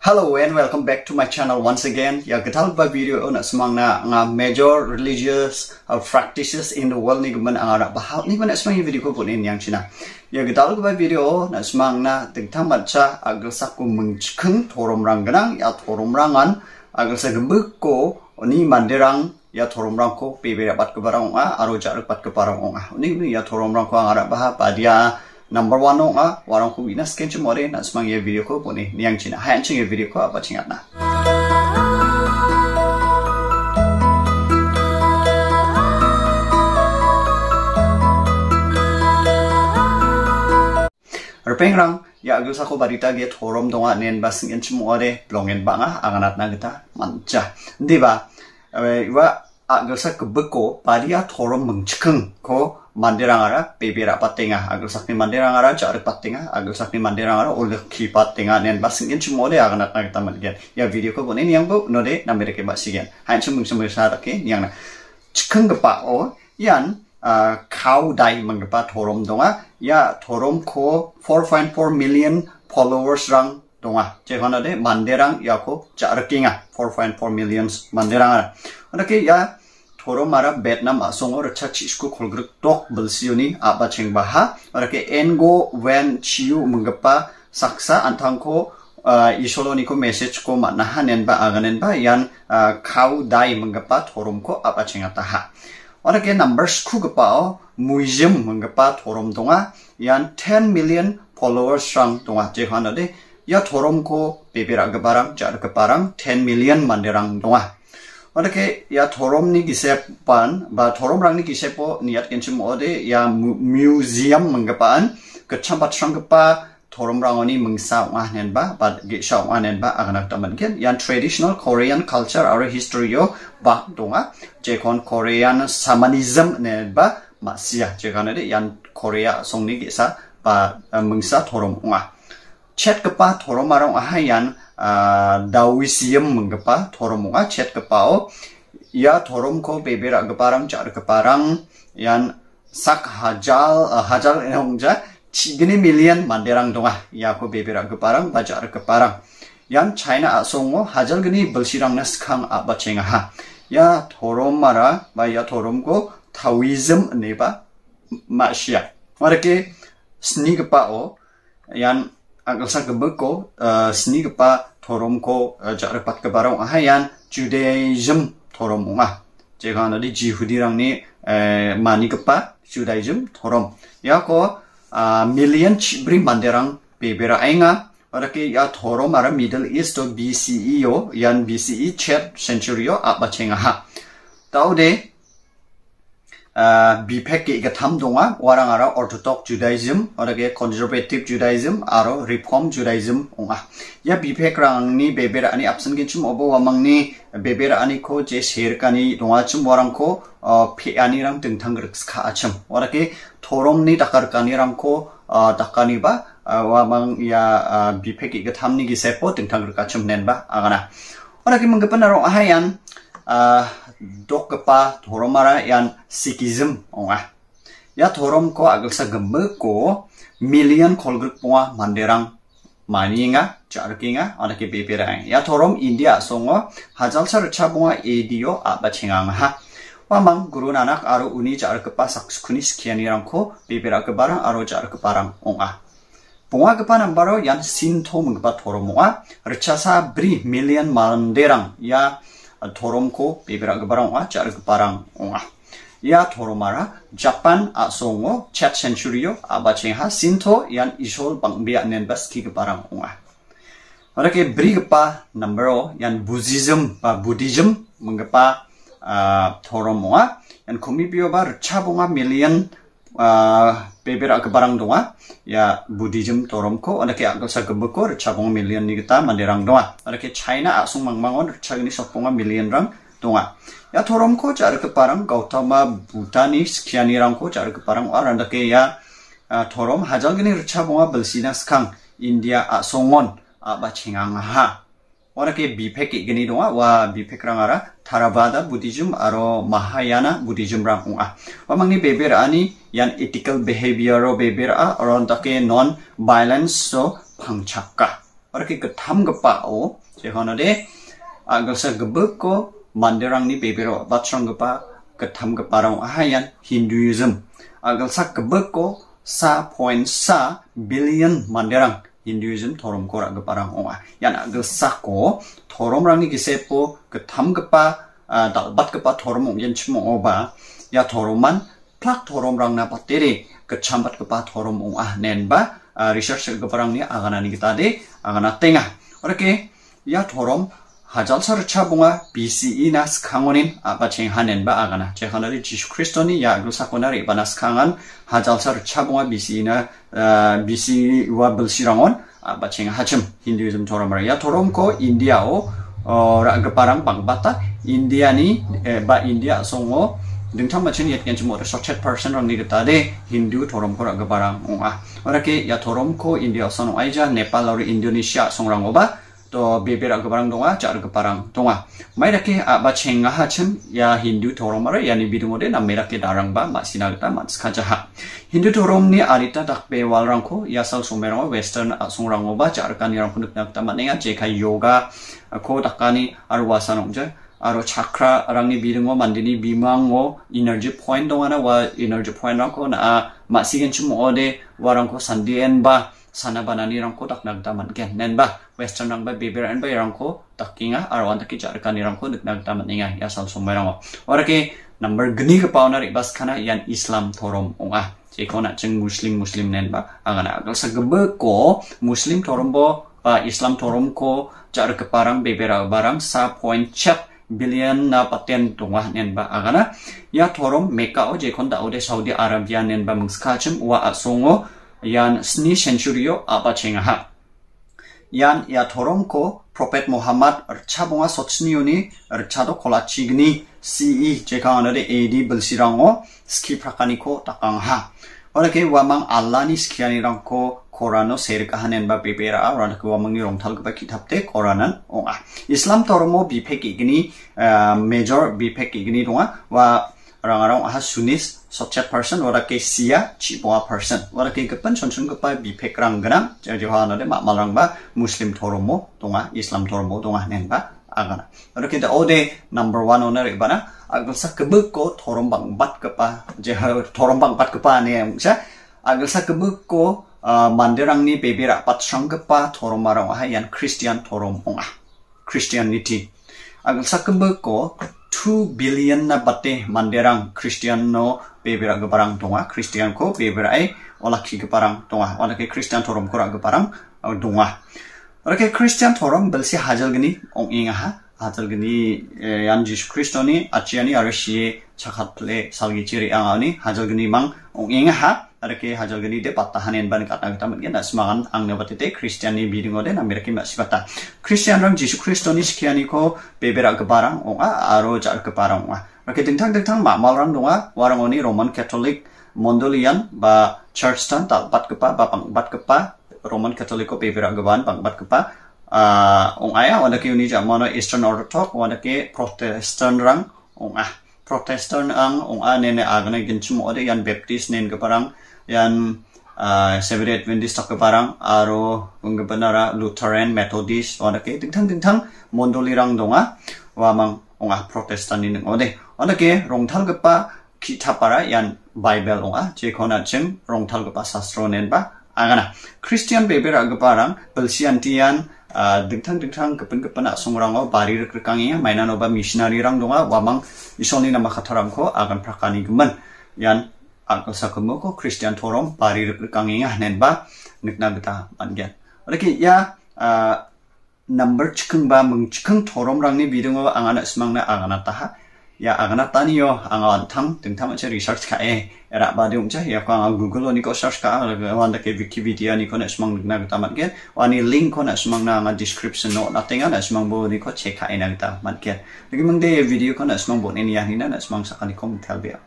Hello and welcome back to my channel once again. Ya kita lupa video nak semang na nga major religious uh, practices in the world ni kemen ang ah, anak bahal ni mana semang video ko punin yang China. Ya kita lupa video nak semang na tentang baca agar saku mengcikun torom ranggenang ya torom rangan agar segembek ko ni mandirang ya torom rangko pebera dapat kebarang onga ah, arojar bat kebarang onga. Ah. Ni ya torom rangko ang anak bahal padia number one nga ah, warang ko winas ken chumore na sumang ye video ko poni niyang china hayan ching ye video ko apa chingat na Rupeng rang, ya agus aku ko barita get horom dong nen basing en chumuore blongen banga anganat na kita mancha. Di ba? Eh, iwa agil sa kebeko paria horom mengcikeng ko mandirangara pebera patenga agul sakni mandirangara jar patenga agul sakni mandirangara ol ki patenga nen basing in chumo de agna ta ta ya video ko bonen yang bo no de na mere ke ba sigen han chum chum sa ta ke yang na chikang pa o yan ah, kau dai pa thorom donga ya thorom ko 4.4 million followers rang donga je hona de mandirang ya ko jar kinga 4.4 millions mandirangara Oke ke ya थोरो Vietnam बेटनाम आसोंगो रक्षा चिस्को खोलग्रुक apa बलसियोनि आबा चेंगबाहा रके एनगो वेन chiu मंगपा saksa antangko uh, ko message ko manahanen ba aganen ba yan uh, kau dai mengapa thorum ko apa chengataha orake numbers khu gapao museum menggepa thorum tonga yan 10 million followers sang tonga je hanade ya thorum ko bebera gabarang jar gabarang 10 million manderang tonga Wadake ya torom ni pan, ba torom rang ni gisepo niat kenchim ode ya museum menggepan, kecam batrang torom rang oni mengsa ngahnen ba ba ge sha ngahnen ba aganak taman gen yang traditional korean culture or history yo ba donga jekon korean shamanism ne ba masia jekon ade yang korea ni gesa ba mengsa torom wah chat kepa toro marong aha yan uh, ah, dawisium menggepa toro munga kepa kepao ya torom ko bebera geparang car geparang yan sak hajal uh, hajal enongja cigini million manderang donga ya ko bebera geparang bajar geparang yan China asongo hajal gini belsirang naskang apa ha ya torom mara ba ya torom ko Taoism neba masya. Mereka seni kepao yan angkasa gembeko eh, seni kepa torom ko jarapat eh, kebarong ahayan judaism torom unga jika nadi jihudi rang ni eh, mani kepa judaism torom ya ko million chibri manderang bebera enga ke ya toro mara Middle East e o BCE yo, yan BCE Chair century yo apa cengaha. Tau deh, বিপেক্ষে ইকা থাম দোঙা ওয়ারাং আরো অর্থোডক জুদাইজম অরগে কনজারভেটিভ জুদাইজম আরো রিফর্ম জুদাইজম ওঙা ইয়া বিপেক রাংনি বেবের আনি আপসন গিনচুম অবো ওয়ামাংনি বেবের আনি খো যে শের কানি দোঙাচুম ওয়ারাং খো ফে আনি রাং তিংথাং খা আচম অরগে থরমনি টাকার কানি রাং খো টাকানি বা ওয়ামাং ইয়া বিপেক ইকা থামনি গিসেপো তিংথাং খা আচম নেনবা আগানা অরগে মঙ্গপন আরো আহায়ান dokpa toromara yan sikism onga ya torom ko agaksa gemme ko million kolgruk ponga manderang maninga charkinga anake beberang ya torom india songo hajalsa rcha ponga edio abachingang ha wamang guru nanak aro uni jarkepa sakskuni skianirangko bebera kebarang aro jarkeparang onga baro 남바로 얀 신토 문급파 토로몽아 르차사 brie 밀리언 만데랑 ya toromko bebera gebarang wa char gebarang wa ya toromara japan a songo chat centurio abaching ha sinto yan isol bang bia nen bas ki gebarang wa ora ke brig pa number o yan buddhism pa buddhism mengapa a ah, toromwa yan komi bio bar chabunga million Ah, pepera ke barang doa ya budijem torom ko ada ke agal sa gebeko cabong million ni kita mandirang doa ada ke china asung mangmangon cha ni sopong million rang doa ya torom ko jar ke barang gautama bhutanis khiani rang ko jar ke barang ar ada ke ya ah, torom hajal ni cabong belsina skang india asongon aba chingang ha Orang ke bifek gini doa, wah bipek rang ara Tarabada Buddhism aro Mahayana Buddhism rang a. Wamang ni beber ani yang ethical behavior ro beber a orang ke non violence so pangchakka. Orang ke ketam gepa o, sehono de agak segebek ko mandirang ni beber o, batrang gepa ketam gepa rang ah yang Hinduism. Agak sa gebek ko sa point sa billion mandirang. indusion thorum korang parang o ya na gesako thorum rang ni gisepo k tam gap ba ad bat gap thorum yenchmo oba ya thorum man pak thorum rang na pattere k cham bat gap thorum o ah nen ba research ga parang ni ahana ni tade ahana tengah okay ya thorum Hajal Hajatsar chabunga bisi ina skangonin apa ceng hanen ba agana ceng hanari jisu kristo ni ya gusa konari bana hajal hajatsar chabunga bisi ina bisi wa belsi apa ceng hachem hinduism toro mara ya toro india o ra geparang bang bata india ni ba india songo deng tam ma ceng yet ngen cemo resok chet person rang ni hindu toromko mko ra geparang ong a ora ke ya toromko india songo aja nepal lauri indonesia song rang oba to bebera ke dong donga cak ke dong donga mai dake aba chenga chen ya hindu thorom mare ya ni bidungo de na merak ke darang ba ma sina ta ma ja ha hindu thorom ni arita dak be wal rang ko ya sal somero western sung rang ba cak kan rang kun nak ta ma ne je kai yoga ko dakani arwasan je aro chakra rangni bidungo mandini bimango energy point na wa energy point rang ko na ma sigen chum ode warang ko sandien ba sana banani rangko tak taman ken nen ba western rang ba bibir an ba rangko tak ar wan tak kicar kan rangko nak taman inga ya sal somai rango ora ke number geni ke pauna ri bas kana yan islam thorom onga je kona ceng muslim muslim nen ba angana agal sagbe ko muslim thorom bo ba islam thorom ko jar ke parang bibir barang sa point chap billion na paten tungah nen ba agana ya thorom meka o je kon da ode saudi arabia nen ba mungskachim wa asongo yan sni apa apa chengaha. Yan ya ko prophet Muhammad rcha do erchado chigni CE anare AD belsirango ski prakaniko takangha. Oleh wamang Allah ni sekian rangko Korano hanen ba pepera orang ke mang ni tal ke kitab te Koranan ong a. Islam tormo bipek igni eh, major bipek igni donga wa rangarong orang aha sunis soche person wara ke sia chi boa person wara ke kepen chon kepa bi pekrang gram jadi ji hana de ma malang ba muslim thoromo tonga islam thoromo tonga nen ba agana wara ke da ode number 1 onar ibana agul agus kebe ko thorom bang bat kepa je thorom bang bat kepa ne sa agul sa kebe ko uh, manderang ni bebe ra kepa thorom marang ha yan christian thorom onga christianity agus sa kebe ko 2 billion na bate manderang christian no bebera geparang tonga Christian ko bebera ai olaki geparang tonga olaki Christian thorom kora geparang donga olaki Christian torom belsi hajal gini ong inga ha hajal gini eh, yan jis Christo ni achiani aro shi le salgi ang ni hajal gini mang ong inga ha olaki hajal gini de patahanen ban kata kata mungkin na semangan ang ne batete kristian ni ode na namir ki masibata Christian rang jis kristoni ni sikiani ko bebera geparang onga aro jar geparang onga Oke, tentang tentang mak malam donga warang oni Roman Katolik Mondolian ba Churchton tak bat kepa ba pang bat kepa Roman Katoliko pevira gaban pang bat kepa uh, ong ayah wanda ke uni mana Eastern Orthodox wanda ke Protestan rang ong ah Protestan ang ong ah nene agane ginchum ode yan Baptist nen keparang yan uh, Seventh Adventist tak keparang aro ung kebenara Lutheran Methodist wanda ke tentang tentang Mondolirang ah, wamang onga protestan in ode onake rongthal gpa kitapara yan bible onga je khona chen rongthal gpa sastro nen ba agana christian bebera gparang pelsiantian dengtang dengtang kepen kepen asongrang o bari rek rekangi mainan oba missionary rang donga wamang isoni nama khataram ko agan prakani gemen yan akal sakemo ko christian torom bari rek rekangi nen ba nikna gita mangian oke ya number chikung ba mung chikung ang anak bidungo angana ang angana taha ya angana taniyo tam tung tam acha research ka e era ba de umcha ya kwa ang google ni ko search ka ang wanda ke wikipedia ni ko na smang na ang tamat ke wani link ko na smang na anga description no na tenga na bo ni ko check ka e na ang mat ke lagi mang de video ko na smang bo ni ya hina na smang sa ka kom tel